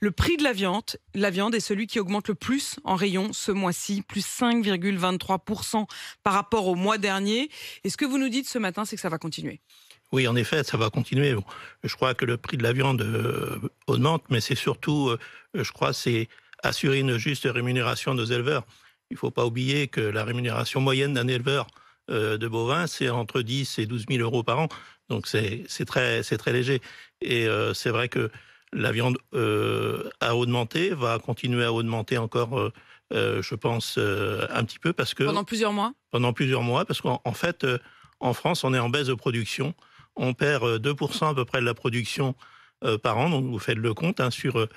Le prix de la viande, la viande est celui qui augmente le plus en rayon ce mois-ci, plus 5,23% par rapport au mois dernier. Et ce que vous nous dites ce matin, c'est que ça va continuer. Oui, en effet, ça va continuer. Bon, je crois que le prix de la viande euh, augmente, mais c'est surtout, euh, je crois, c'est assurer une juste rémunération de nos éleveurs. Il ne faut pas oublier que la rémunération moyenne d'un éleveur euh, de bovins, c'est entre 10 et 12 000 euros par an. Donc c'est très, très léger. Et c'est vrai que la viande a euh, augmenté, va continuer à augmenter encore, euh, euh, je pense, un petit peu parce que pendant plusieurs mois. Pendant plusieurs mois, parce qu'en fait, en France, on est en baisse de production. On perd 2% à peu près de la production par an. Donc vous faites le compte hein, sur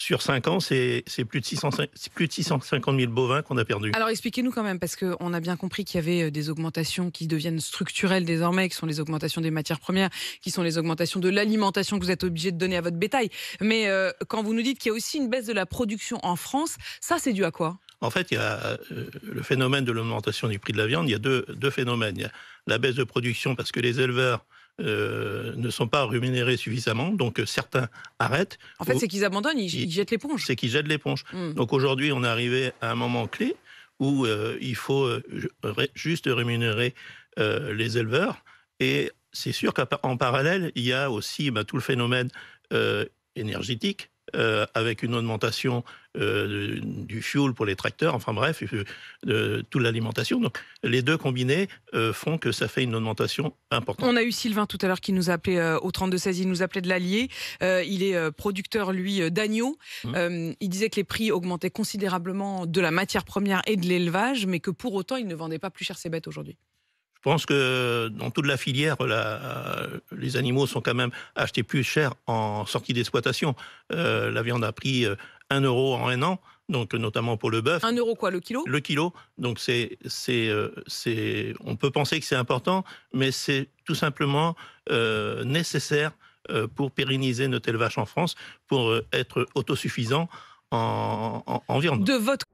sur 5 ans, c'est plus, de plus de 650 000 bovins qu'on a perdus. Alors expliquez-nous quand même, parce qu'on a bien compris qu'il y avait euh, des augmentations qui deviennent structurelles désormais, qui sont les augmentations des matières premières, qui sont les augmentations de l'alimentation que vous êtes obligé de donner à votre bétail. Mais euh, quand vous nous dites qu'il y a aussi une baisse de la production en France, ça c'est dû à quoi en fait, il y a euh, le phénomène de l'augmentation du prix de la viande. Il y a deux, deux phénomènes. Il y a la baisse de production parce que les éleveurs euh, ne sont pas rémunérés suffisamment, donc euh, certains arrêtent. En fait, c'est qu'ils abandonnent, ils, jettent l'éponge. C'est qu'ils jettent l'éponge. Hmm. Donc aujourd'hui, on est arrivé à un moment clé où euh, il faut juste rémunérer les éleveurs. Et c'est sûr qu'en parallèle, il y a aussi bah, tout le phénomène énergétique euh, avec une augmentation euh, du fuel pour les tracteurs, enfin bref, euh, de toute l'alimentation. Donc les deux combinés font que ça fait une augmentation importante. On a eu Sylvain tout à l'heure qui nous appelait au 32-16, il nous appelait de l'Allier. il est producteur, lui, d'agneaux. Hum. il disait que les prix augmentaient considérablement de la matière première et de l'élevage, mais que pour autant, il ne vendait pas plus cher ses bêtes aujourd'hui. Je pense que dans toute la filière, les animaux sont quand même achetés plus cher en sortie d'exploitation. Euh, la viande a pris 1 euh, euro en un an, donc notamment pour le bœuf. 1 euro quoi, le kilo Le kilo. Donc c'est, c'est, euh, c'est, on peut penser que c'est important, mais c'est tout simplement nécessaire pour pérenniser notre élevage en France, pour être autosuffisant en, viande. De votre